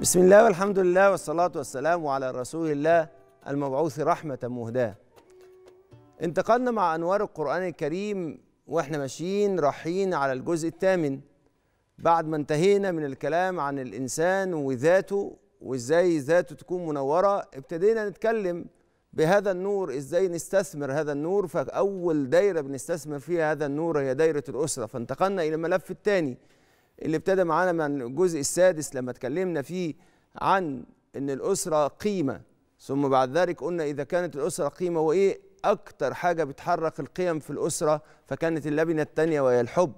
بسم الله والحمد لله والصلاة والسلام على رسول الله المبعوث رحمة مهداة انتقلنا مع أنوار القرآن الكريم وإحنا ماشيين رايحين على الجزء الثامن بعد ما انتهينا من الكلام عن الإنسان وذاته وإزاي ذاته تكون منورة ابتدينا نتكلم بهذا النور إزاي نستثمر هذا النور فأول دايرة بنستثمر فيها هذا النور هي دايرة الأسرة فانتقلنا إلى الملف الثاني اللي ابتدى معانا من الجزء السادس لما اتكلمنا فيه عن ان الاسره قيمه ثم بعد ذلك قلنا اذا كانت الاسره قيمه وايه اكتر حاجه بتحرك القيم في الاسره فكانت اللبنه الثانيه وهي الحب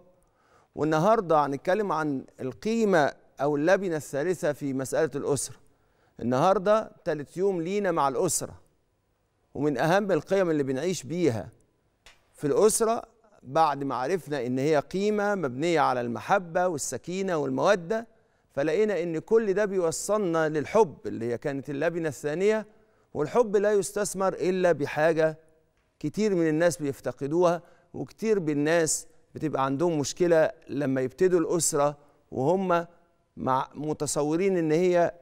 والنهارده هنتكلم عن القيمه او اللبنه الثالثه في مساله الاسره النهارده ثالث يوم لينا مع الاسره ومن اهم القيم اللي بنعيش بيها في الاسره بعد ما عرفنا ان هي قيمه مبنيه على المحبه والسكينه والموده فلقينا ان كل ده بيوصلنا للحب اللي هي كانت اللبنه الثانيه والحب لا يستثمر الا بحاجه كتير من الناس بيفتقدوها وكتير بالناس بتبقى عندهم مشكله لما يبتدوا الاسره وهم مع متصورين ان هي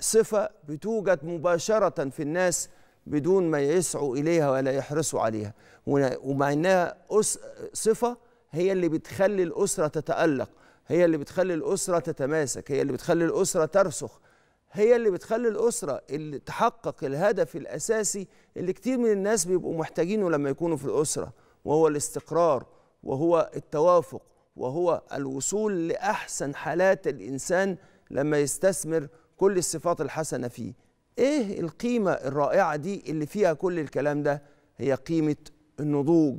صفه بتوجد مباشره في الناس بدون ما يسعوا إليها ولا يحرصوا عليها ومع أنها أس صفة هي اللي بتخلي الأسرة تتألق هي اللي بتخلي الأسرة تتماسك هي اللي بتخلي الأسرة ترسخ هي اللي بتخلي الأسرة اللي تحقق الهدف الأساسي اللي كتير من الناس بيبقوا محتاجينه لما يكونوا في الأسرة وهو الاستقرار وهو التوافق وهو الوصول لأحسن حالات الإنسان لما يستثمر كل الصفات الحسنة فيه ايه القيمه الرائعه دي اللي فيها كل الكلام ده هي قيمه النضوج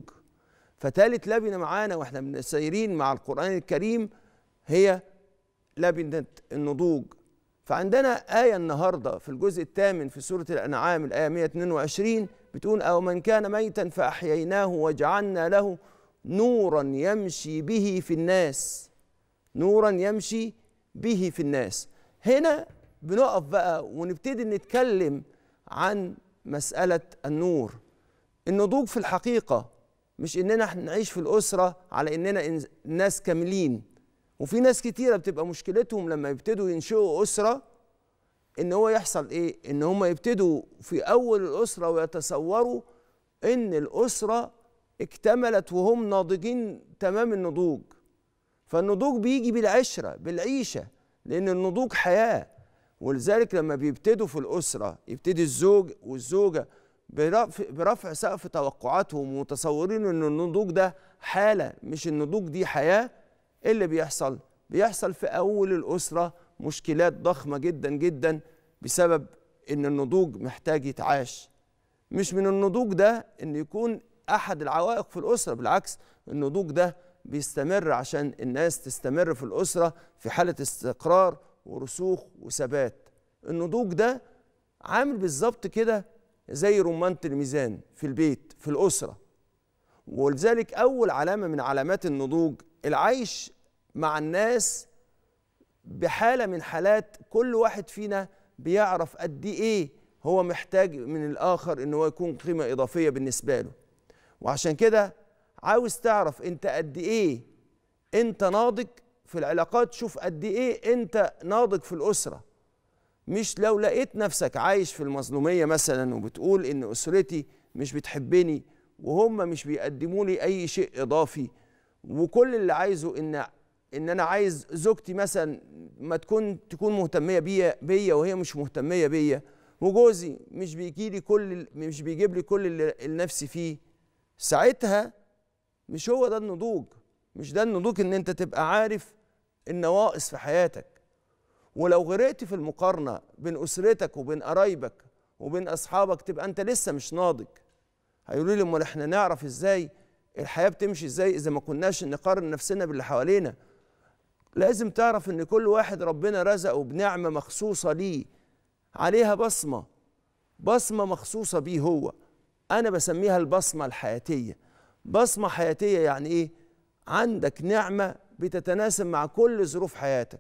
فتالت لبنه معانا واحنا سايرين مع القران الكريم هي لبنه النضوج فعندنا آية النهاردة في الجزء الثامن في سورة الأنعام الآية 122 بتقول أو من كان ميتا فأحييناه وجعلنا له نورا يمشي به في الناس نورا يمشي به في الناس هنا بنقف بقى ونبتدي نتكلم عن مسألة النور النضوج في الحقيقة مش إننا نعيش في الأسرة على إننا ناس كاملين وفي ناس كتيرة بتبقى مشكلتهم لما يبتدوا ينشئوا أسرة إن هو يحصل إيه؟ إن هم يبتدوا في أول الأسرة ويتصوروا إن الأسرة اكتملت وهم ناضجين تمام النضوج فالنضوج بيجي بالعشرة بالعيشة لأن النضوج حياة ولذلك لما بيبتدوا في الأسرة يبتدي الزوج والزوجة برفع سقف توقعاتهم ومتصورين ان النضوج ده حاله مش النضوج دي حياه ايه اللي بيحصل؟ بيحصل في اول الاسره مشكلات ضخمه جدا جدا بسبب ان النضوج محتاج يتعاش. مش من النضوج ده ان يكون احد العوائق في الاسره بالعكس النضوج ده بيستمر عشان الناس تستمر في الاسره في حاله استقرار ورسوخ وثبات النضوج ده عامل بالظبط كده زي رمانة الميزان في البيت في الأسرة ولذلك أول علامة من علامات النضوج العيش مع الناس بحالة من حالات كل واحد فينا بيعرف قد إيه هو محتاج من الآخر إن هو يكون قيمة إضافية بالنسبة له وعشان كده عاوز تعرف أنت قد إيه أنت ناضج في العلاقات شوف قد ايه انت ناضج في الاسره مش لو لقيت نفسك عايش في المظلوميه مثلا وبتقول ان اسرتي مش بتحبني وهم مش بيقدموا لي اي شيء اضافي وكل اللي عايزه ان ان انا عايز زوجتي مثلا ما تكون تكون مهتميه بيا بيا وهي مش مهتميه بيا وجوزي مش بيجي لي كل مش بيجيب لي كل اللي نفسي فيه ساعتها مش هو ده النضوج مش ده النضوج ان انت تبقى عارف النواقص في حياتك ولو غرقت في المقارنه بين اسرتك وبين قرايبك وبين اصحابك تبقى انت لسه مش ناضج هيقولوا لي امال احنا نعرف ازاي الحياه بتمشي ازاي اذا ما كناش نقارن نفسنا باللي حوالينا لازم تعرف ان كل واحد ربنا رزقه بنعمه مخصوصه ليه عليها بصمه بصمه مخصوصه بيه هو انا بسميها البصمه الحياتيه بصمه حياتيه يعني ايه عندك نعمه بتتناسب مع كل ظروف حياتك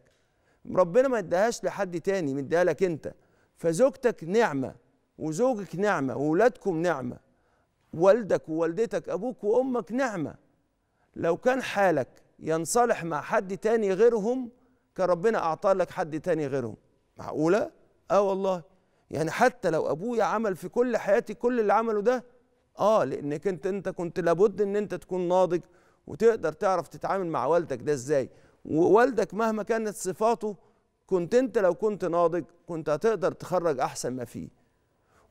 ربنا ما ادهاش لحد تاني مديها لك انت فزوجتك نعمه وزوجك نعمه وولادكم نعمه والدك ووالدتك ابوك وامك نعمه لو كان حالك ينصلح مع حد تاني غيرهم كان ربنا اعطى لك حد تاني غيرهم معقوله اه والله يعني حتى لو ابويا عمل في كل حياتي كل اللي عمله ده اه لانك انت انت كنت لابد ان انت تكون ناضج وتقدر تعرف تتعامل مع والدك ده ازاي ووالدك مهما كانت صفاته كنت انت لو كنت ناضج كنت هتقدر تخرج احسن ما فيه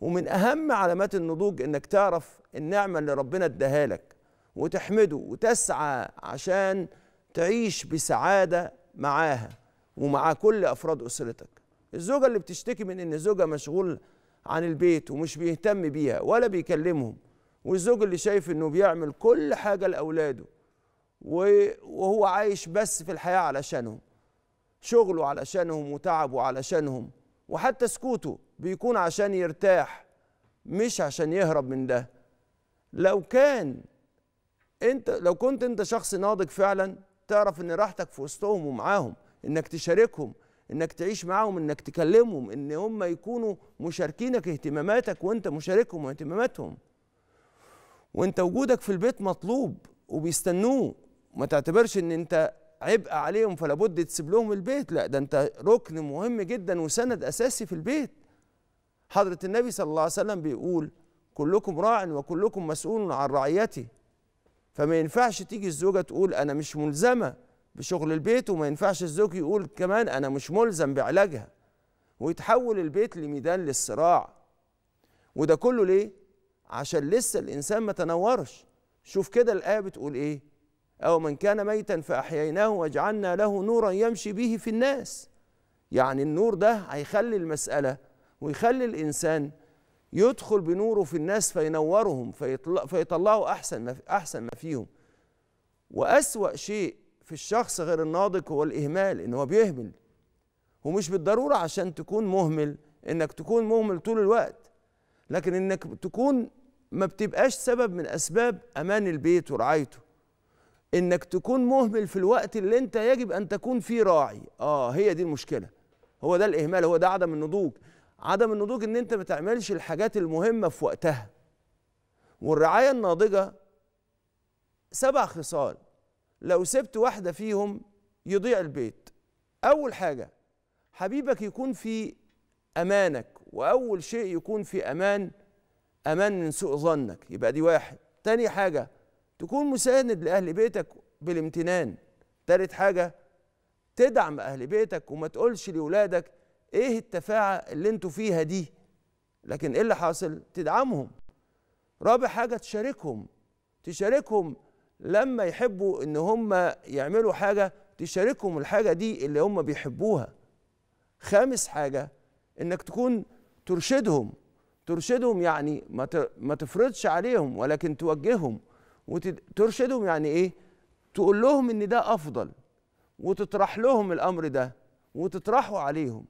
ومن اهم علامات النضوج انك تعرف النعمه اللي ربنا اداها لك وتحمده وتسعى عشان تعيش بسعاده معاها ومع كل افراد اسرتك الزوجه اللي بتشتكي من ان زوجها مشغول عن البيت ومش بيهتم بيها ولا بيكلمهم والزوج اللي شايف انه بيعمل كل حاجه لاولاده وهو عايش بس في الحياة علشانهم شغله علشانهم وتعبه علشانهم وحتى سكوته بيكون عشان يرتاح مش عشان يهرب من ده لو كان انت لو كنت انت شخص ناضج فعلا تعرف ان راحتك في وسطهم ومعاهم انك تشاركهم انك تعيش معاهم انك تكلمهم ان هم يكونوا مشاركينك اهتماماتك وانت مشاركهم واهتماماتهم وانت وجودك في البيت مطلوب وبيستنوه ما تعتبرش ان انت عبء عليهم فلا بد تسيب لهم البيت لا ده انت ركن مهم جدا وسند اساسي في البيت حضره النبي صلى الله عليه وسلم بيقول كلكم راع وكلكم مسؤول عن رعيته فما ينفعش تيجي الزوجه تقول انا مش ملزمه بشغل البيت وما ينفعش الزوج يقول كمان انا مش ملزم بعلاجها ويتحول البيت لميدان للصراع وده كله ليه عشان لسه الانسان ما تنورش شوف كده الايه بتقول ايه أو من كان ميتا فأحييناه وجعلنا له نورا يمشي به في الناس يعني النور ده هيخلي المسألة ويخلي الإنسان يدخل بنوره في الناس فينورهم فيطلع فيطلعوا أحسن ما أحسن ما فيهم وأسوأ شيء في الشخص غير الناضج هو الإهمال إن هو بيهمل ومش بالضرورة عشان تكون مهمل إنك تكون مهمل طول الوقت لكن إنك تكون ما بتبقاش سبب من أسباب أمان البيت ورعايته انك تكون مهمل في الوقت اللي انت يجب ان تكون فيه راعي اه هي دي المشكله هو ده الاهمال هو ده عدم النضوج عدم النضوج ان انت ما تعملش الحاجات المهمه في وقتها والرعايه الناضجه سبع خصال لو سبت واحده فيهم يضيع البيت اول حاجه حبيبك يكون في امانك واول شيء يكون في امان امان من سوء ظنك يبقى دي واحد تاني حاجه تكون مساند لأهل بيتك بالامتنان تالت حاجة تدعم أهل بيتك وما تقولش لولادك إيه التفاعة اللي انتوا فيها دي لكن إيه اللي حاصل تدعمهم رابع حاجة تشاركهم تشاركهم لما يحبوا إن هم يعملوا حاجة تشاركهم الحاجة دي اللي هم بيحبوها خامس حاجة إنك تكون ترشدهم ترشدهم يعني ما تفرضش عليهم ولكن توجههم وترشدهم يعني ايه تقول لهم ان ده افضل وتطرح لهم الامر ده وتطرحه عليهم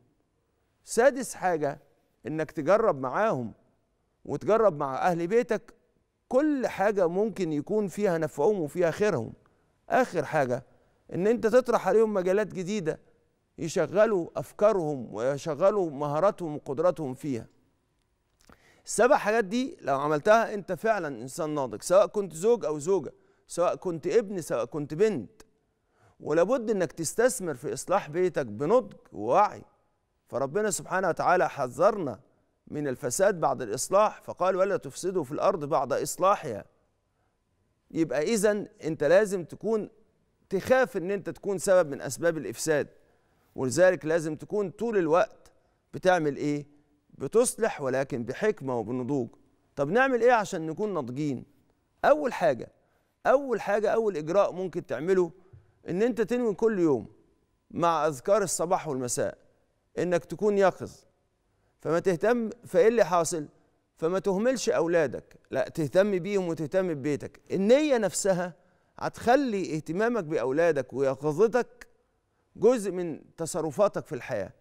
سادس حاجه انك تجرب معاهم وتجرب مع اهل بيتك كل حاجه ممكن يكون فيها نفعهم وفيها خيرهم اخر حاجه ان انت تطرح عليهم مجالات جديده يشغلوا افكارهم ويشغلوا مهاراتهم وقدراتهم فيها السبع حاجات دي لو عملتها انت فعلا انسان ناضج سواء كنت زوج او زوجه سواء كنت ابن سواء كنت بنت ولابد انك تستثمر في اصلاح بيتك بنضج ووعي فربنا سبحانه وتعالى حذرنا من الفساد بعد الاصلاح فقال ولا تفسدوا في الارض بعد اصلاحها يبقى اذا انت لازم تكون تخاف ان انت تكون سبب من اسباب الافساد ولذلك لازم تكون طول الوقت بتعمل ايه بتصلح ولكن بحكمة وبنضوج طب نعمل إيه عشان نكون ناضجين أول حاجة أول حاجة أول إجراء ممكن تعمله إن أنت تنوي كل يوم مع أذكار الصباح والمساء إنك تكون يقظ فما تهتم فإيه اللي حاصل فما تهملش أولادك لا تهتم بيهم وتهتم ببيتك النية نفسها هتخلي اهتمامك بأولادك ويقظتك جزء من تصرفاتك في الحياة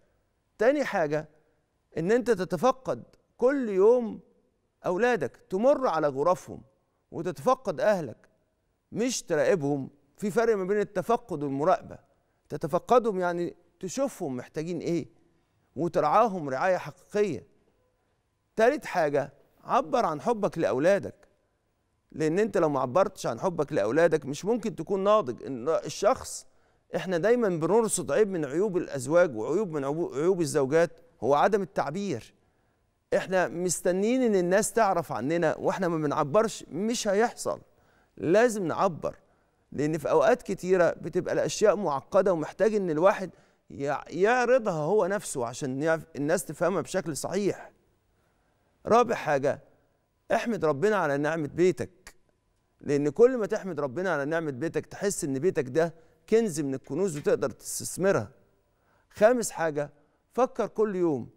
تاني حاجة ان انت تتفقد كل يوم اولادك تمر على غرفهم وتتفقد اهلك مش تراقبهم في فرق ما بين التفقد والمراقبه تتفقدهم يعني تشوفهم محتاجين ايه وترعاهم رعايه حقيقيه تالت حاجه عبر عن حبك لاولادك لان انت لو ما عبرتش عن حبك لاولادك مش ممكن تكون ناضج الشخص احنا دايما بنرصد عيب من عيوب الازواج وعيوب من عيوب الزوجات هو عدم التعبير احنا مستنين ان الناس تعرف عننا واحنا ما بنعبرش مش هيحصل لازم نعبر لان في اوقات كتيره بتبقى الاشياء معقده ومحتاج ان الواحد يعرضها هو نفسه عشان الناس تفهمها بشكل صحيح رابع حاجه احمد ربنا على نعمه بيتك لان كل ما تحمد ربنا على نعمه بيتك تحس ان بيتك ده كنز من الكنوز وتقدر تستثمرها خامس حاجه فكر كل يوم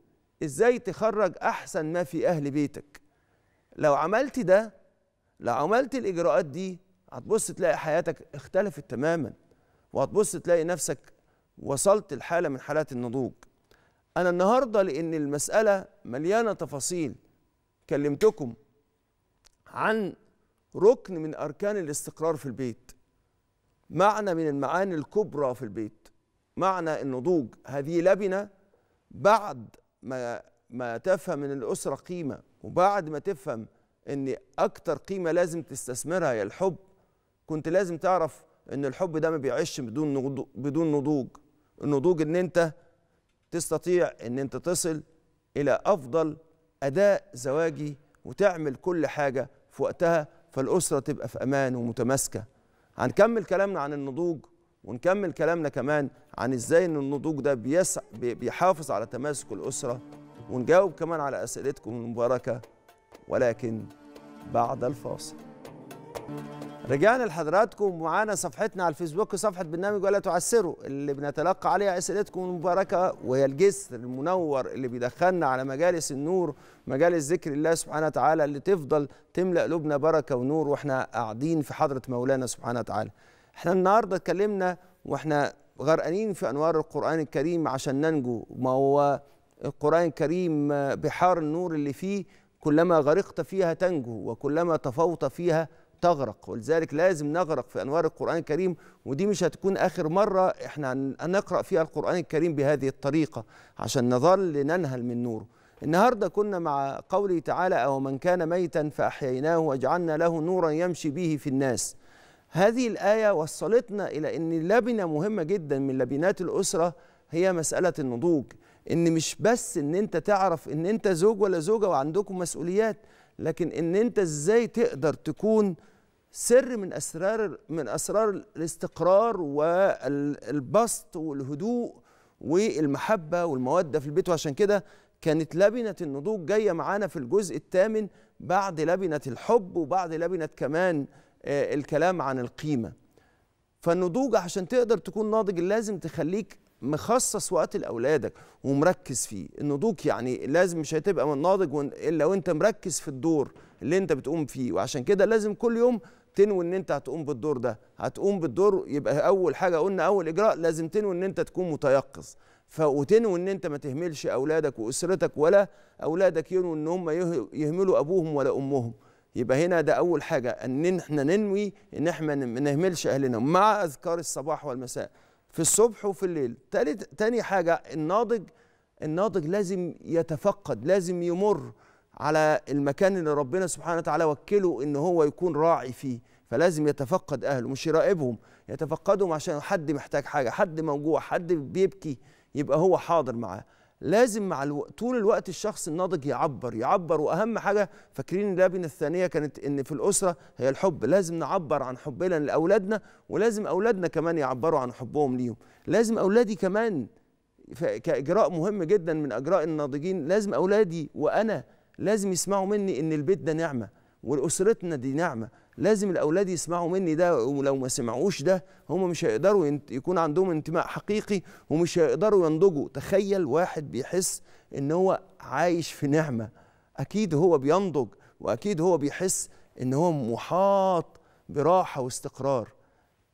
ازاي تخرج احسن ما في اهل بيتك لو عملت ده لو عملت الاجراءات دي هتبص تلاقي حياتك اختلفت تماما وهتبص تلاقي نفسك وصلت لحاله من حالات النضوج انا النهارده لان المساله مليانه تفاصيل كلمتكم عن ركن من اركان الاستقرار في البيت معنى من المعاني الكبرى في البيت معنى النضوج هذه لبنه بعد ما ما تفهم ان الاسره قيمه وبعد ما تفهم ان اكتر قيمه لازم تستثمرها هي الحب كنت لازم تعرف ان الحب ده ما بيعيش بدون بدون نضوج النضوج ان انت تستطيع ان انت تصل الى افضل اداء زواجي وتعمل كل حاجه في وقتها فالاسره تبقى في امان ومتماسكه هنكمل كلامنا عن النضوج ونكمل كلامنا كمان عن ازاي ان النضوج ده بيسع بيحافظ على تماسك الاسره ونجاوب كمان على اسئلتكم المباركه ولكن بعد الفاصل رجعنا لحضراتكم معانا صفحتنا على الفيسبوك صفحة برنامج ولا تعسروا اللي بنتلقى عليها أسئلتكم المباركة وهي الجسر المنور اللي بيدخلنا على مجالس النور مجالس ذكر الله سبحانه وتعالى اللي تفضل تملأ قلوبنا بركة ونور واحنا قاعدين في حضرة مولانا سبحانه وتعالى احنا النهاردة اتكلمنا واحنا غرقانين في انوار القران الكريم عشان ننجو ما هو القران الكريم بحار النور اللي فيه كلما غرقت فيها تنجو وكلما تفوت فيها تغرق ولذلك لازم نغرق في انوار القران الكريم ودي مش هتكون اخر مره احنا هنقرا فيها القران الكريم بهذه الطريقه عشان نظل ننهل من نوره النهارده كنا مع قوله تعالى او من كان ميتا فاحييناه وجعلنا له نورا يمشي به في الناس هذه الآية وصلتنا إلى أن لبنة مهمة جدا من لبنات الأسرة هي مسألة النضوج ان مش بس ان انت تعرف ان انت زوج ولا زوجة وعندكم مسؤوليات لكن ان انت ازاي تقدر تكون سر من اسرار من اسرار الاستقرار والبسط والهدوء والمحبة والمودة في البيت وعشان كده كانت لبنة النضوج جاية معانا في الجزء الثامن بعد لبنة الحب وبعد لبنة كمان آه، الكلام عن القيمه فالنضوج عشان تقدر تكون ناضج لازم تخليك مخصص وقت لاولادك ومركز فيه النضوج يعني لازم مش هتبقى من ناضج ون... الا وانت مركز في الدور اللي انت بتقوم فيه وعشان كده لازم كل يوم تنوي ان انت هتقوم بالدور ده هتقوم بالدور يبقى اول حاجه قلنا اول اجراء لازم تنوي ان انت تكون متيقظ ف... وتنوي ان انت ما تهملش اولادك واسرتك ولا اولادك ينوي ان هم يهملوا ابوهم ولا امهم يبقى هنا ده اول حاجه ان احنا ننوي ان احنا ما نهملش اهلنا مع اذكار الصباح والمساء في الصبح وفي الليل تاني حاجه الناضج الناضج لازم يتفقد لازم يمر على المكان اللي ربنا سبحانه وتعالى وكله ان هو يكون راعي فيه فلازم يتفقد اهله مش يراقبهم يتفقدهم عشان حد محتاج حاجه حد موجوع حد بيبكي يبقى هو حاضر معاه لازم مع الو... طول الوقت الشخص الناضج يعبر يعبر واهم حاجه فاكرين اللبنه الثانيه كانت ان في الاسره هي الحب لازم نعبر عن حبنا لاولادنا ولازم اولادنا كمان يعبروا عن حبهم ليهم لازم اولادي كمان كاجراء مهم جدا من اجراء الناضجين لازم اولادي وانا لازم يسمعوا مني ان البيت ده نعمه واسرتنا دي نعمه لازم الاولاد يسمعوا مني ده ولو ما سمعوش ده هم مش هيقدروا يكون عندهم انتماء حقيقي ومش هيقدروا ينضجوا تخيل واحد بيحس ان هو عايش في نعمه اكيد هو بينضج واكيد هو بيحس ان هو محاط براحه واستقرار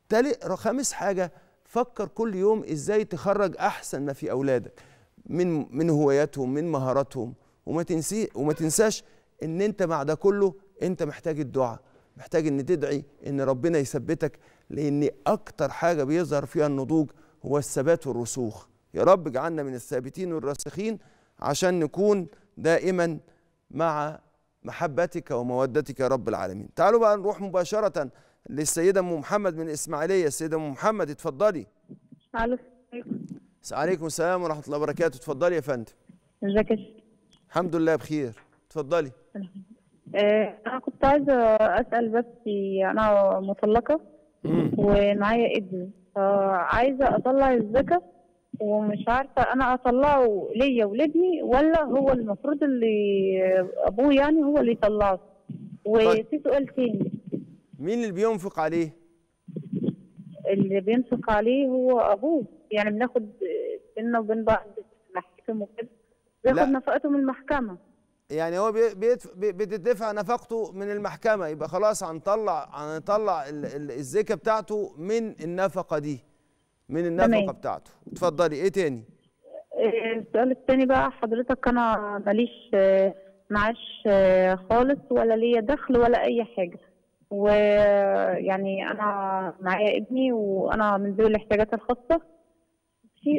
تالت خامس حاجه فكر كل يوم ازاي تخرج احسن ما في اولادك من من هواياتهم من مهاراتهم وما تنسي وما تنساش ان انت مع ده كله انت محتاج الدعاء محتاج ان تدعي ان ربنا يثبتك لان اكتر حاجه بيظهر فيها النضوج هو الثبات والرسوخ يا رب اجعلنا من الثابتين والراسخين عشان نكون دائما مع محبتك ومودتك يا رب العالمين تعالوا بقى نروح مباشره للسيده ام محمد من الاسماعيليه السيده ام محمد اتفضلي السلام عليكم السلام ورحمه الله وبركاته اتفضلي يا فندم ازيك الحمد لله بخير اتفضلي آه، انا كنت عايزه اسال بس انا مطلقه ومعايا ابن فعايزه اطلع الزكاه ومش عارفه انا اطلعه ليا ولابني ولا هو المفروض اللي ابوه يعني هو اللي يطلعه طيب. وفي سؤال تاني مين اللي بينفق عليه؟ اللي بينفق عليه هو ابوه يعني بناخد بينا وبين بعض محكم وكده بياخد نفقته من المحكمه يعني هو بتدفع نفقته من المحكمه يبقى خلاص هنطلع هنطلع الزكاه بتاعته من النفقه دي من النفقه تمام. بتاعته اتفضلي ايه تاني آه، السؤال التاني بقى حضرتك انا ماليش آه، معاش آه، خالص ولا ليا دخل ولا اي حاجه ويعني انا معايا ابني وانا من ذوي الاحتياجات الخاصه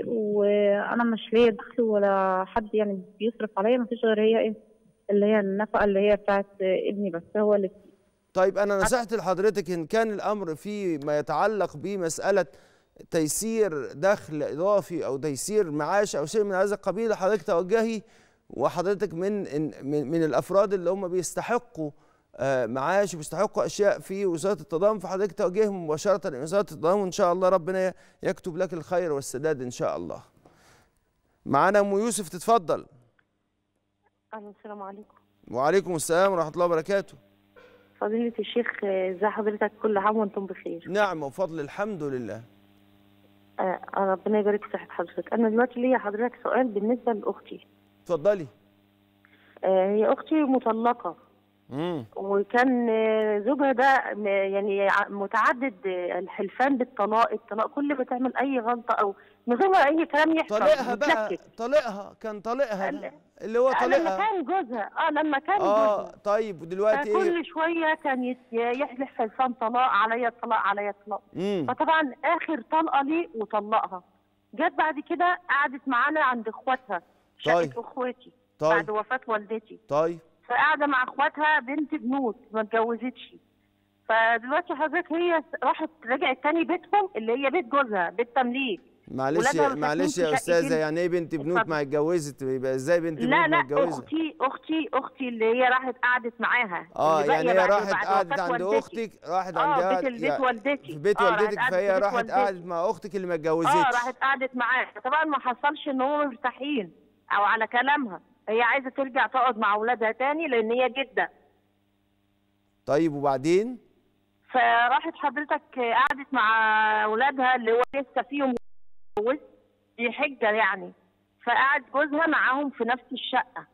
وانا مش ليا دخل ولا حد يعني بيصرف عليا مفيش غير هي ايه اللي هي النفقه اللي هي بتاعت ابني بس هو اللي طيب انا نصيحتي لحضرتك ان كان الامر فيما يتعلق بمساله تيسير دخل اضافي او تيسير معاش او شيء من هذا القبيل حضرتك توجهي وحضرتك من من, من الافراد اللي هم بيستحقوا آه، معاش وبيستحقوا اشياء في وزاره التضامن فحضرتك توجههم مباشره لوزاره التضامن وان شاء الله ربنا يكتب لك الخير والسداد ان شاء الله. معانا ام يوسف تتفضل. أهلا السلام عليكم وعليكم السلام ورحمة الله وبركاته فضيلة الشيخ آه، ازي حضرتك كل عام وانتم بخير نعم وفضل الحمد لله آه ربنا يبارك في صحة حضرتك أنا دلوقتي ليا حضرتك سؤال بالنسبة لأختي اتفضلي آه هي أختي مطلقة مم. وكان آه، زوجها ده آه، يعني متعدد الحلفان بالطلاق الطلاق كل ما تعمل اي غلطه او من غير ما اي كلام يحصل طليقها بقى طليقها كان طليقها اللي هو طليقها لما كان جوزها اه لما كان آه جوزها اه طيب ودلوقتي ايه كل شويه كان يحلف حلفان طلاق عليا طلاق عليا طلاق فطبعا اخر طلقه لي وطلقها جت بعد كده قعدت معانا عند اخواتها شقه طيب. اخواتي طيب. بعد وفاه والدتي طيب فقاعده مع اخواتها بنت بنوت ما اتجوزتش فدلوقتي حضرتك هي راحت رجعت تاني بيتهم اللي هي بيت جوزها بيت تمليك معلش معلش يا استاذه يعني ايه بنت بنوت ما اتجوزت يبقى ازاي بنت بنوت ما اتجوزت؟ لا لا اختي اختي اختي اللي هي راحت قعدت معاها اه يعني هي راحت قعدت عند اختك راحت عند اه بيت البيت والدتي في بيت آه، والدتك فهي راحت قعدت مع اختك اللي ما آه، اتجوزتش اه راحت قعدت معاها طبعا ما حصلش ان هم مرتاحين او على كلامها هي عايزه ترجع تقعد مع اولادها تاني لان هي جده طيب وبعدين؟ فراحت حضرتك قعدت مع اولادها اللي هو لسه فيهم متجوز دي حجه يعني فقعد جوزها معاهم في نفس الشقه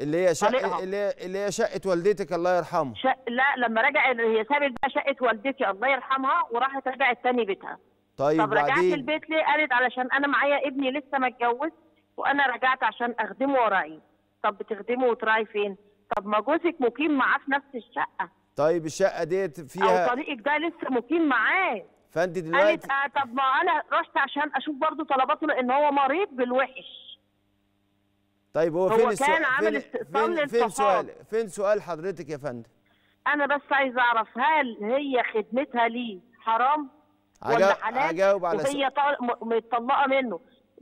اللي هي شقه اللي هي اللي هي شقه والدتك الله يرحمها شق... لا لما رجعت هي سابت بقى شقه والدتي الله يرحمها وراحت رجعت تاني بيتها طيب طب رجعت بعدين. البيت ليه قالت علشان انا معايا ابني لسه ما اتجوز وانا رجعت عشان اخدمه وراي طب بتخدمه وتراعي فين طب ما جوزك مقيم معاه في نفس الشقه طيب الشقه ديت فيها او طريقك ده لسه مقيم معاه فانت دلوقتي قالت آه طب ما انا رحت عشان اشوف برضو طلباته لان هو مريض بالوحش طيب هو, هو فين كان عامل استئصال فين, فين سؤال فين سؤال حضرتك يا فندم انا بس عايزه اعرف هل هي خدمتها ليه حرام ولا حلال هجاوب على وهي متطلقه منه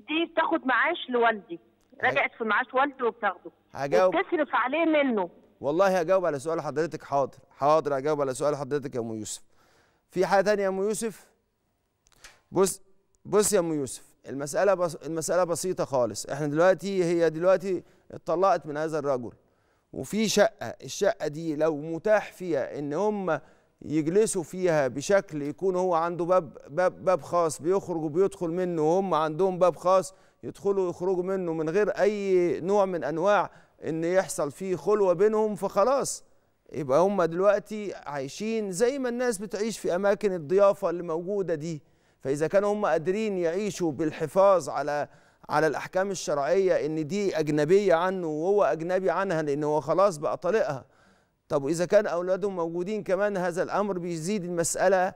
دي بتاخد معاش لوالدي رجعت في معاش والده وبتاخده هجاوب بتصرف عليه منه والله هجاوب على سؤال حضرتك حاضر حاضر هجاوب على سؤال حضرتك يا ام يوسف في حاجه ثانيه يا ام يوسف بص بص يا ام يوسف المساله بس المساله بسيطه خالص احنا دلوقتي هي دلوقتي اتطلقت من هذا الرجل وفي شقه الشقه دي لو متاح فيها ان هم يجلسوا فيها بشكل يكون هو عنده باب باب باب خاص بيخرج وبيدخل منه وهم عندهم باب خاص يدخلوا ويخرجوا منه من غير اي نوع من انواع ان يحصل فيه خلوه بينهم فخلاص يبقى هم دلوقتي عايشين زي ما الناس بتعيش في اماكن الضيافه اللي موجوده دي فاذا كانوا هم قادرين يعيشوا بالحفاظ على على الاحكام الشرعيه ان دي اجنبيه عنه وهو اجنبي عنها لان هو خلاص بقى طالقها طب واذا كان اولادهم موجودين كمان هذا الامر بيزيد المساله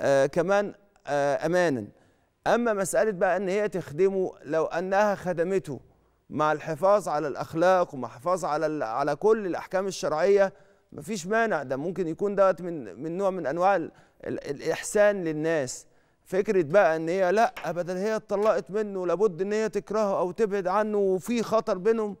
آه كمان آه امانا اما مساله بقى ان هي تخدمه لو انها خدمته مع الحفاظ على الاخلاق ومع الحفاظ على على كل الاحكام الشرعيه مفيش مانع ده ممكن يكون دوت من من نوع من انواع الاحسان للناس فكره بقى ان هي لا ابدا هي اتطلقت منه لابد ان هي تكرهه او تبعد عنه وفي خطر بينهم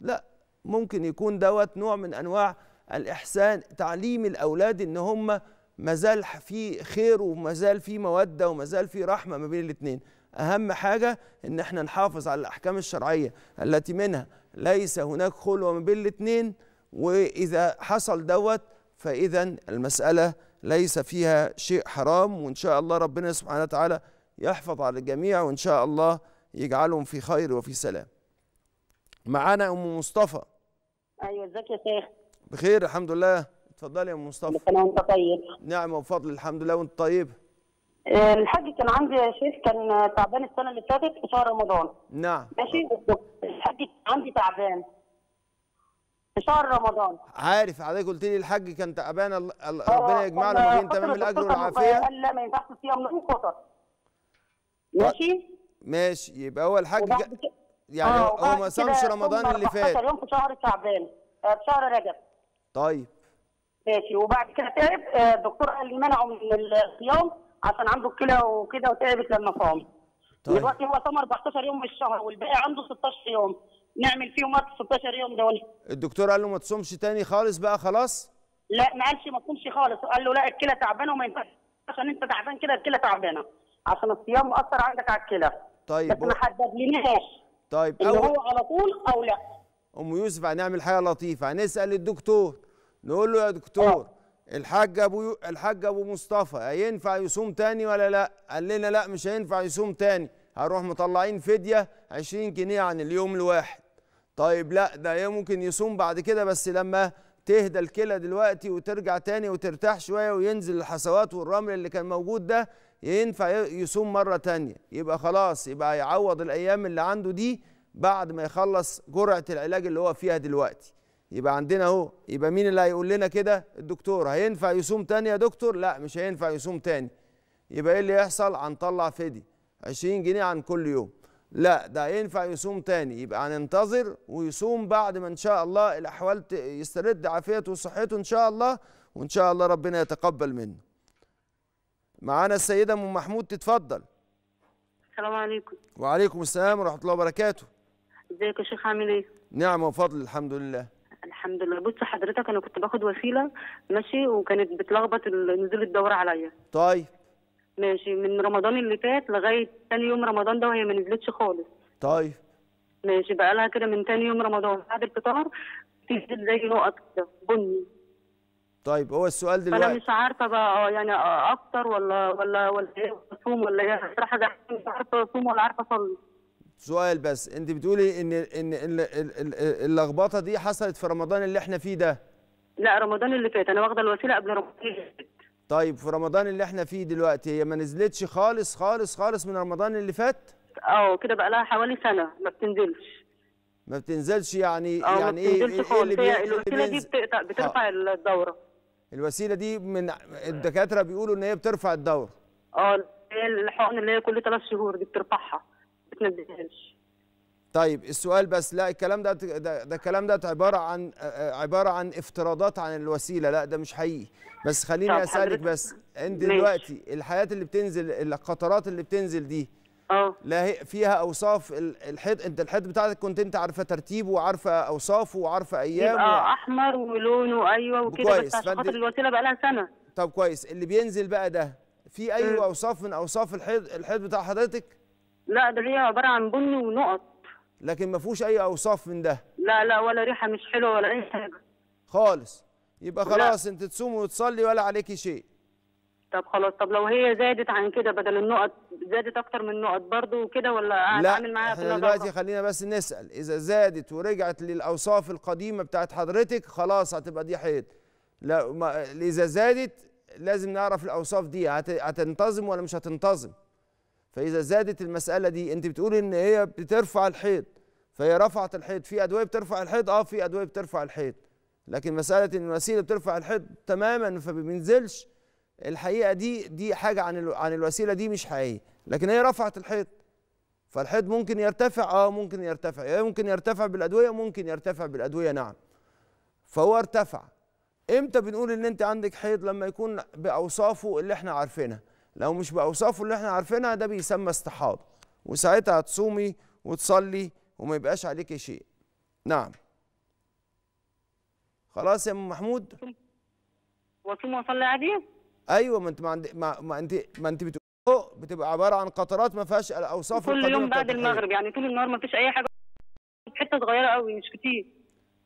لا ممكن يكون دوت نوع من انواع الاحسان تعليم الاولاد ان هم مازال في خير ومازال في موده ومازال في رحمه ما بين الاثنين اهم حاجه ان احنا نحافظ على الاحكام الشرعيه التي منها ليس هناك خلوه ما بين الاثنين واذا حصل دوت فاذا المساله ليس فيها شيء حرام وان شاء الله ربنا سبحانه وتعالى يحفظ على الجميع وان شاء الله يجعلهم في خير وفي سلام معانا ام مصطفى ايوه ازيك يا شيخ بخير الحمد لله اتفضلي يا ام مصطفى انا وانت طيب نعم وفضل الحمد لله وانت طيب آه، الحاج كان عندي يا شيخ كان تعبان السنه اللي فاتت في شهر رمضان نعم ماشي الحاج عندي تعبان في شهر رمضان عارف حضرتك قلت لي الحاج كان تعبان آه، ربنا يجمع له ما بين تمام الاجر والعافيه قال لا ما ينفعش صيام لحوم قطر طيب، ماشي ماشي يبقى هو الحاج ك... يعني آه، هو ما صامش رمضان اللي فات يوم في شهر شعبان آه، في شهر رجب طيب ماشي وبعد كده تعب الدكتور قال لي منعه من الصيام عشان عنده كلى وكده وتعبت لما صام طيب دلوقتي هو صام 14 يوم في الشهر والباقي عنده 16 يوم نعمل فيهم 16 يوم دول الدكتور قال له ما تصومش تاني خالص بقى خلاص لا ما قالش ما تصومش خالص قال له لا الكلى تعبانه وما ينفعش عشان انت تعبان كده الكلى تعبانه عشان الصيام مأثر عندك على الكلى طيب بس ما حددلناش طيب اللي هو على طول او لا ام يوسف هنعمل حاجه لطيفه هنسال الدكتور نقول له يا دكتور آه. الحاج ابو يو... الحاج ابو مصطفى هينفع يصوم تاني ولا لا قال لنا لا مش هينفع يصوم تاني هروح مطلعين فديه 20 جنيه عن اليوم الواحد طيب لا ده ممكن يصوم بعد كده بس لما تهدى الكلى دلوقتي وترجع تاني وترتاح شويه وينزل الحصوات والرمل اللي كان موجود ده ينفع يصوم مره تانيه يبقى خلاص يبقى يعوض الايام اللي عنده دي بعد ما يخلص جرعه العلاج اللي هو فيها دلوقتي يبقى عندنا اهو يبقى مين اللي هيقول لنا كده الدكتور هينفع يصوم تاني يا دكتور لا مش هينفع يصوم تاني يبقى ايه اللي يحصل هنطلع فدي 20 جنيه عن كل يوم لا ده ينفع يصوم تاني يبقى هننتظر ويصوم بعد ما ان شاء الله الاحوال يسترد عافيته وصحته ان شاء الله وان شاء الله ربنا يتقبل منه معانا السيده ام محمود تتفضل السلام عليكم وعليكم السلام ورحمه الله وبركاته ازيك يا شيخ عامل ايه نعم وفضل الحمد لله الحمد لله بص حضرتك انا كنت باخد وسيله ماشي وكانت بتلخبط نزول الدوره عليا طيب ماشي من رمضان اللي فات لغايه تاني يوم رمضان ده وهي ما نزلتش خالص طيب ماشي بقى لها كده من تاني يوم رمضان بعد الفطار تنزل زي نقط كده بني طيب هو السؤال دلوقتي انا مش عارفه بقى آه، يعني اكتر ولا ولا ولا اصوم إيه ولا ايه بصراحه مش عارفه اصوم ولا عارفه اصلي سؤال بس انت بتقولي ان ان, اللخبطه دي حصلت في رمضان اللي احنا فيه ده لا رمضان اللي فات انا واخده الوسيله قبل رمضان طيب في رمضان اللي احنا فيه دلوقتي هي ما نزلتش خالص خالص خالص من رمضان اللي فات؟ اه كده بقى لها حوالي سنة ما بتنزلش ما بتنزلش يعني أو اه، يعني ما إيه، بتنزلش ايه, إيه خالص. هي إيه اللي بي... الوسيله اللي دي بترفع آه. الدوره الوسيله دي من الدكاتره بيقولوا ان هي بترفع الدوره اه الحقن اللي هي كل ثلاث شهور دي بترفعها ما بتنزلهاش طيب السؤال بس لا الكلام ده ده الكلام ده عباره عن عباره عن افتراضات عن الوسيله لا ده مش حقيقي بس خليني اسالك بس انت دلوقتي الحياه اللي بتنزل القطرات اللي بتنزل دي اه لا هي فيها اوصاف الحيط انت الحيط بتاعتك كنت انت عارفه ترتيبه وعارفه اوصافه وعارفه ايامه اه احمر ولونه ايوه وكده بس عشان خاطر الوسيله بقى لها سنه طب كويس اللي بينزل بقى ده في اي اوصاف من اوصاف الحيط الحيط بتاع حضرتك لا ده هي عباره عن بني ونقط لكن ما فيهوش اي اوصاف من ده لا لا ولا ريحه مش حلوه ولا اي حاجه خالص يبقى خلاص انت تصومي وتصلي ولا عليكي شيء طب خلاص طب لو هي زادت عن كده بدل النقط زادت اكتر من النقط برضه وكده ولا اعمل معاها في لا دلوقتي خلينا بس نسال اذا زادت ورجعت للاوصاف القديمه بتاعت حضرتك خلاص هتبقى دي حيض لا ما اذا زادت لازم نعرف الاوصاف دي هتنتظم ولا مش هتنتظم فاذا زادت المساله دي انت بتقولي ان هي بترفع الحيض فهي رفعت الحيض في ادويه بترفع الحيض اه في ادويه بترفع الحيض لكن مساله ان الوسيله بترفع الحيض تماما فما بينزلش الحقيقه دي دي حاجه عن عن الوسيله دي مش حقيقيه لكن هي رفعت الحيض فالحيض ممكن يرتفع اه ممكن يرتفع ممكن يرتفع بالادويه ممكن يرتفع بالادويه نعم فهو ارتفع امتى بنقول ان انت عندك حيض لما يكون باوصافه اللي احنا عارفينها لو مش باوصافه اللي احنا عارفينها ده بيسمى استحاضه وساعتها هتصومي وتصلي وما يبقاش عليكي شيء نعم خلاص يا ام محمود واصوم واصلي عادي ايوه ما انت ما, عندي ما, ما انت ما انت بتقول بتبقى عباره عن قطرات ما فيهاش الاوصاف كل يوم بعد المغرب يعني طول النهار ما فيش اي حاجه حته صغيره قوي مش كتير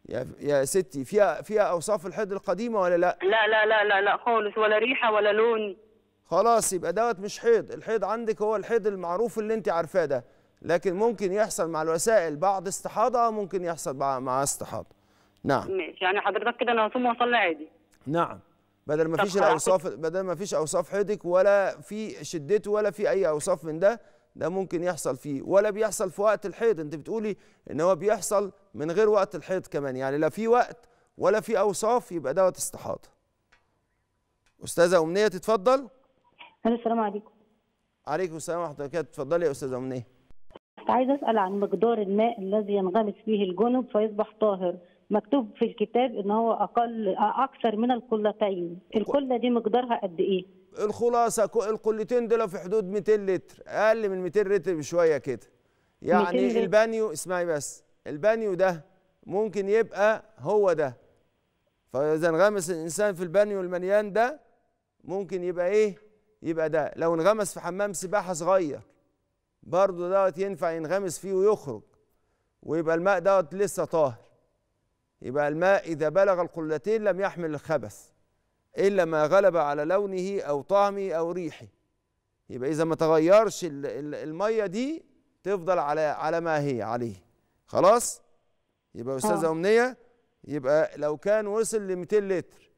يا يا ستي فيها فيها اوصاف الحيض القديمه ولا لا لا لا لا لا, لا خالص ولا ريحه ولا لون خلاص يبقى دوت مش حيض الحيض عندك هو الحيض المعروف اللي انت عارفاه ده لكن ممكن يحصل مع الوسائل بعض استحاضه ممكن يحصل مع استحاضه نعم ماشي يعني حضرتك كده انا هصوم واصلي عادي نعم بدل ما فيش الاوصاف بدل ما فيش اوصاف حيضك ولا في شدته ولا في اي اوصاف من ده ده ممكن يحصل فيه ولا بيحصل في وقت الحيض انت بتقولي ان هو بيحصل من غير وقت الحيض كمان يعني لا في وقت ولا في اوصاف يبقى دوت استحاضه استاذه امنيه تتفضل الو السلام عليكم عليكم السلام ورحمه الله وبركاته اتفضلي يا استاذه امنيه كنت عايزه اسال عن مقدار الماء الذي ينغمس فيه الجنب فيصبح طاهر مكتوب في الكتاب ان هو اقل اكثر من القلتين القله دي مقدارها قد ايه الخلاصه القلتين دول في حدود 200 لتر اقل من 200 لتر بشويه كده يعني البانيو اسمعي بس البانيو ده ممكن يبقى هو ده فاذا انغمس الانسان في البانيو المليان ده ممكن يبقى ايه يبقى ده لو انغمس في حمام سباحه صغير برضه دوت ينفع ينغمس فيه ويخرج ويبقى الماء دوت لسه طاهر يبقى الماء إذا بلغ القلتين لم يحمل الخبث إلا ما غلب على لونه أو طعمه أو ريحه يبقى إذا ما تغيرش المية دي تفضل على على ما هي عليه خلاص يبقى أستاذة آه. أمنية يبقى لو كان وصل ل 200 لتر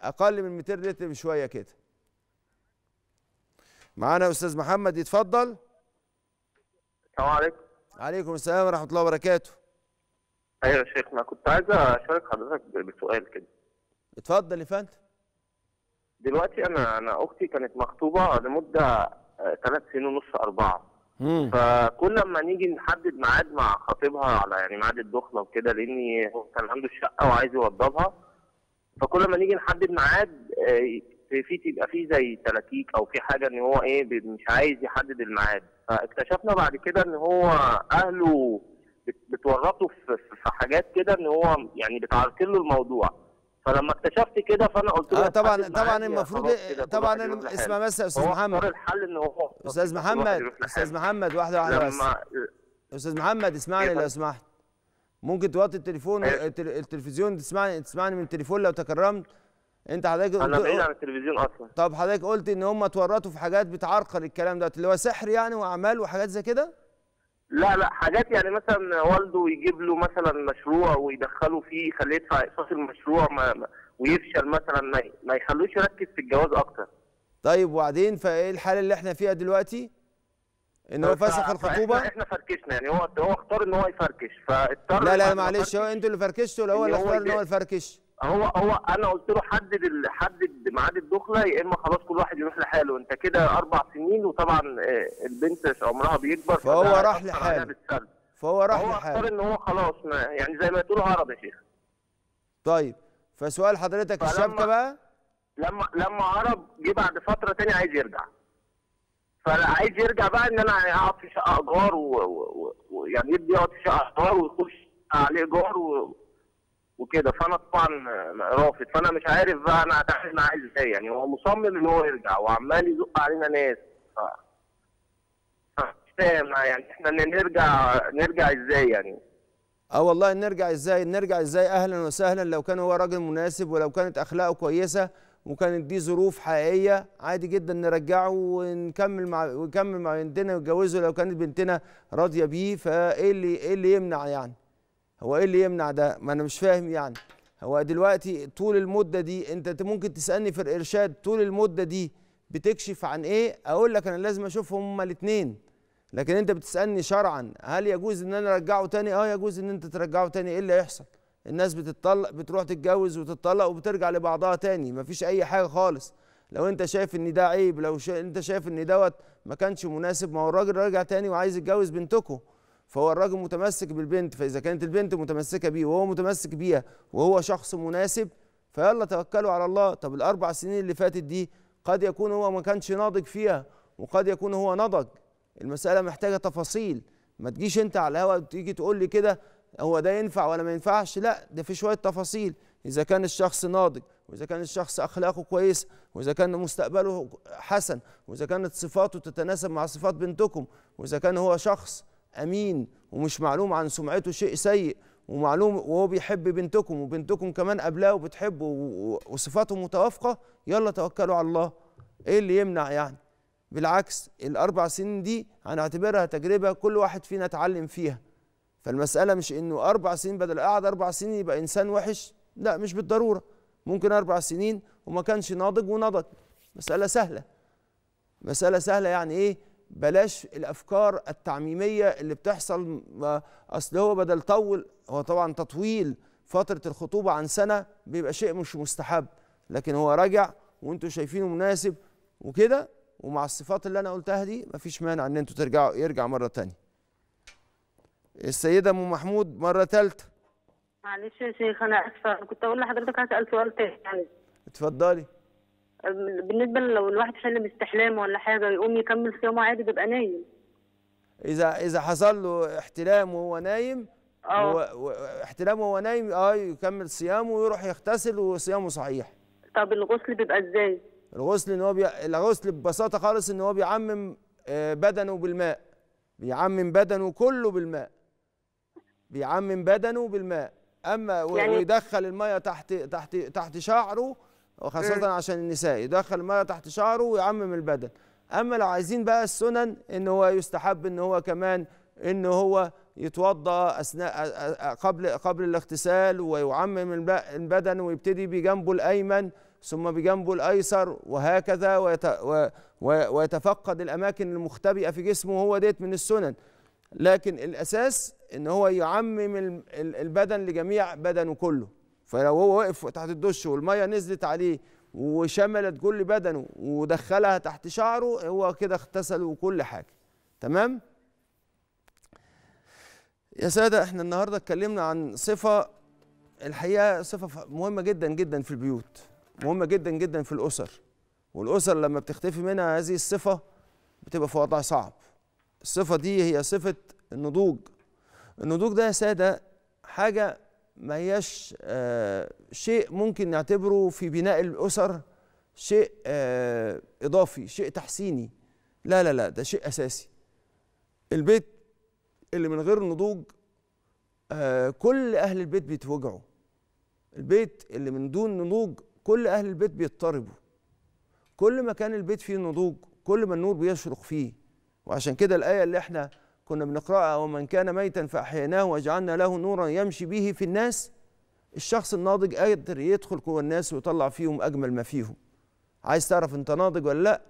أقل من 200 لتر بشوية كده معانا استاذ محمد يتفضل السلام عليكم عليكم السلام ورحمه الله وبركاته ايوه يا شيخ انا كنت عايز اشارك حضرتك بسؤال كده اتفضل يا فندم دلوقتي انا انا اختي كانت مخطوبه لمده ثلاث آه، سنين ونص اربعه مم. فكل لما نيجي نحدد ميعاد مع خطيبها على يعني ميعاد الدخله وكده لان هو كان عنده الشقه وعايز يوضبها فكل ما نيجي نحدد ميعاد آه، في تبقى في زي تلاكيك او في حاجه ان هو ايه مش عايز يحدد الميعاد فاكتشفنا بعد كده ان هو اهله بتورطه في حاجات كده ان هو يعني بتعرقل له الموضوع فلما اكتشفت كده فانا قلت له آه طبعا طبعا المفروض طبعا اسمع بس يا استاذ محمد الحل ان هو استاذ محمد استاذ محمد واحده واحده بس استاذ محمد اسمعني لو سمحت ممكن توطي التليفون آه. التلفزيون تسمعني تسمعني من التليفون لو تكرمت انت حضرتك انا بعيد عن التلفزيون اصلا طب حضرتك قلت ان هم اتورطوا في حاجات بتعرقل الكلام دوت اللي هو سحر يعني واعمال وحاجات زي كده لا لا حاجات يعني مثلا والده يجيب له مثلا مشروع ويدخله فيه يخليه يدفع اقساط المشروع ما ويفشل مثلا ما, ما يخلوش يركز في الجواز اكتر طيب وبعدين فايه الحاله اللي احنا فيها دلوقتي؟ ان هو فسخ الخطوبه احنا فركشنا يعني هو هو اختار ان هو يفركش فاضطر لا لا معلش هو انتوا اللي فركشتوا ولا هو اللي اختار ان هو يفركش؟ هو هو انا قلت له حدد حدد ميعاد الدخله يا اما خلاص كل واحد يروح لحاله انت كده اربع سنين وطبعا آه، البنت عمرها بيكبر فهو راح لحاله فهو راح لحاله هو اختار ان هو خلاص ما يعني زي ما تقول هرب يا شيخ طيب فسؤال حضرتك الشبكه بقى لما لما هرب جه بعد فتره ثانيه عايز يرجع فعايز يرجع بقى ان انا اقعد في شقه اجار ويعني و... يعني يقعد في شقه اجار ويخش عليه ايجار وكده فانا طبعا رافض فانا مش عارف بقى انا هتعامل معاه ازاي يعني هو مصمم ان هو يرجع وعمال يزق علينا ناس ف... فاهم يعني احنا نرجع نرجع ازاي يعني اه والله نرجع ازاي نرجع ازاي اهلا وسهلا لو كان هو راجل مناسب ولو كانت اخلاقه كويسه وكانت دي ظروف حقيقيه عادي جدا نرجعه ونكمل مع ونكمل مع بنتنا ونتجوزه لو كانت بنتنا راضيه بيه فايه اللي ايه اللي يمنع يعني هو ايه اللي يمنع ده ما انا مش فاهم يعني هو دلوقتي طول المده دي انت ممكن تسالني في الارشاد طول المده دي بتكشف عن ايه اقول لك انا لازم اشوفهم هما الاثنين لكن انت بتسالني شرعا هل يجوز ان انا ارجعه تاني اه يجوز ان انت ترجعه تاني ايه اللي هيحصل الناس بتتطلق بتروح تتجوز وتتطلق وبترجع لبعضها تاني مفيش اي حاجه خالص لو انت شايف ان ده عيب لو شا... انت شايف ان دوت ما كانش مناسب ما هو الراجل راجع تاني وعايز يتجوز بنتكم فهو الراجل متمسك بالبنت فاذا كانت البنت متمسكه بيه وهو متمسك بيها وهو شخص مناسب فيلا توكلوا على الله طب الاربع سنين اللي فاتت دي قد يكون هو ما كانش ناضج فيها وقد يكون هو نضج المساله محتاجه تفاصيل ما تجيش انت على الهواء تيجي تقول لي كده هو ده ينفع ولا ما ينفعش لا ده في شويه تفاصيل اذا كان الشخص ناضج واذا كان الشخص اخلاقه كويسه واذا كان مستقبله حسن واذا كانت صفاته تتناسب مع صفات بنتكم واذا كان هو شخص امين ومش معلوم عن سمعته شيء سيء ومعلوم وهو بيحب بنتكم وبنتكم كمان قبلها وبتحبه وصفاته متوافقه يلا توكلوا على الله ايه اللي يمنع يعني بالعكس الاربع سنين دي هنعتبرها تجربه كل واحد فينا اتعلم فيها فالمساله مش انه اربع سنين بدل قعد اربع سنين يبقى انسان وحش لا مش بالضروره ممكن اربع سنين وما كانش ناضج ونضج مساله سهله مساله سهله يعني ايه بلاش الافكار التعميميه اللي بتحصل اصل هو بدل طول هو طبعا تطويل فتره الخطوبه عن سنه بيبقى شيء مش مستحب لكن هو راجع وانتم شايفينه مناسب وكده ومع الصفات اللي انا قلتها دي مفيش مانع ان انتم ترجعوا يرجع مره تانية السيده ام محمود مره ثالثه معلش يا شيخ انا اسفه كنت اقول لحضرتك هسال سؤال تاني اتفضلي بالنسبه لو الواحد حلم استحلام ولا حاجه يقوم يكمل صيامه عادي بيبقى نايم اذا اذا حصل له احتلام وهو نايم اه احتلام وهو نايم اه يكمل صيامه ويروح يغتسل وصيامه صحيح طب الغسل بيبقى ازاي الغسل ان هو بي... الغسل ببساطه خالص ان هو بيعمم آه، بدنه بالماء بيعمم بدنه كله بالماء بيعمم بدنه بالماء اما يعني... ويدخل الميه تحت تحت تحت شعره وخاصه إيه. عشان النساء يدخل ميه تحت شعره ويعمم البدن اما لو عايزين بقى السنن ان هو يستحب ان هو كمان ان هو يتوضا اثناء قبل قبل الاغتسال ويعمم البدن ويبتدي بجنبه الايمن ثم بجنبه الايسر وهكذا ويتفقد الاماكن المختبئه في جسمه هو ديت من السنن لكن الاساس ان هو يعمم البدن لجميع بدنه كله فلو هو واقف تحت الدش والميه نزلت عليه وشملت كل بدنه ودخلها تحت شعره هو كده اغتسل وكل حاجه تمام يا ساده احنا النهارده اتكلمنا عن صفه الحقيقه صفه مهمه جدا جدا في البيوت مهمه جدا جدا في الاسر والاسر لما بتختفي منها هذه الصفه بتبقى في وضع صعب الصفه دي هي صفه النضوج النضوج ده يا ساده حاجه ما هياش آه، شيء ممكن نعتبره في بناء الأسر شيء آه، إضافي شيء تحسيني لا لا لا ده شيء أساسي البيت اللي من غير نضوج آه، كل أهل البيت بيتوجعوا البيت اللي من دون نضوج كل أهل البيت بيضطربوا كل ما كان البيت فيه نضوج كل ما النور بيشرق فيه وعشان كده الآية اللي احنا كنا بنقرأها ومن كان ميتا فأحييناه وجعلنا له نورا يمشي به في الناس الشخص الناضج قادر يدخل جوه الناس ويطلع فيهم أجمل ما فيهم عايز تعرف أنت ناضج ولا لأ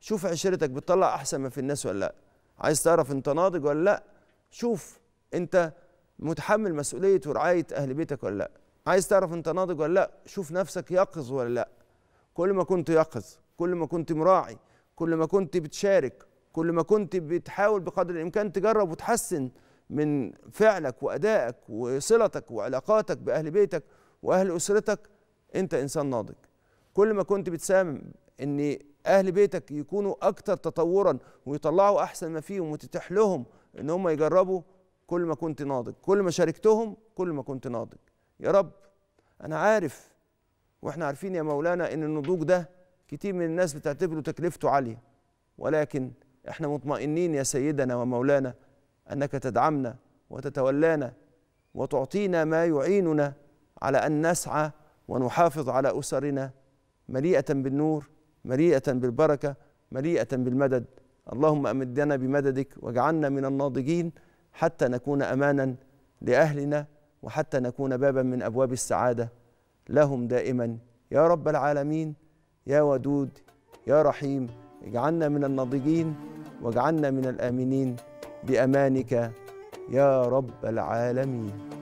شوف عشيرتك بتطلع أحسن ما في الناس ولا لأ عايز تعرف أنت ناضج ولا لأ شوف أنت متحمل مسؤولية ورعاية أهل بيتك ولا لأ عايز تعرف أنت ناضج ولا لأ شوف نفسك يقظ ولا لأ كل ما كنت يقظ كل ما كنت مراعي كل ما كنت بتشارك كل ما كنت بتحاول بقدر الامكان تجرب وتحسن من فعلك وادائك وصلتك وعلاقاتك باهل بيتك واهل اسرتك انت انسان ناضج كل ما كنت بتساهم ان اهل بيتك يكونوا اكثر تطورا ويطلعوا احسن ما فيهم وتتيح لهم ان هم يجربوا كل ما كنت ناضج كل ما شاركتهم كل ما كنت ناضج يا رب انا عارف واحنا عارفين يا مولانا ان النضوج ده كتير من الناس بتعتبره تكلفته عاليه ولكن احنا مطمئنين يا سيدنا ومولانا انك تدعمنا وتتولانا وتعطينا ما يعيننا على ان نسعى ونحافظ على اسرنا مليئه بالنور مليئه بالبركه مليئه بالمدد اللهم امدنا بمددك واجعلنا من الناضجين حتى نكون امانا لاهلنا وحتى نكون بابا من ابواب السعاده لهم دائما يا رب العالمين يا ودود يا رحيم اجعلنا من الناضجين واجعلنا من الآمنين بأمانك يا رب العالمين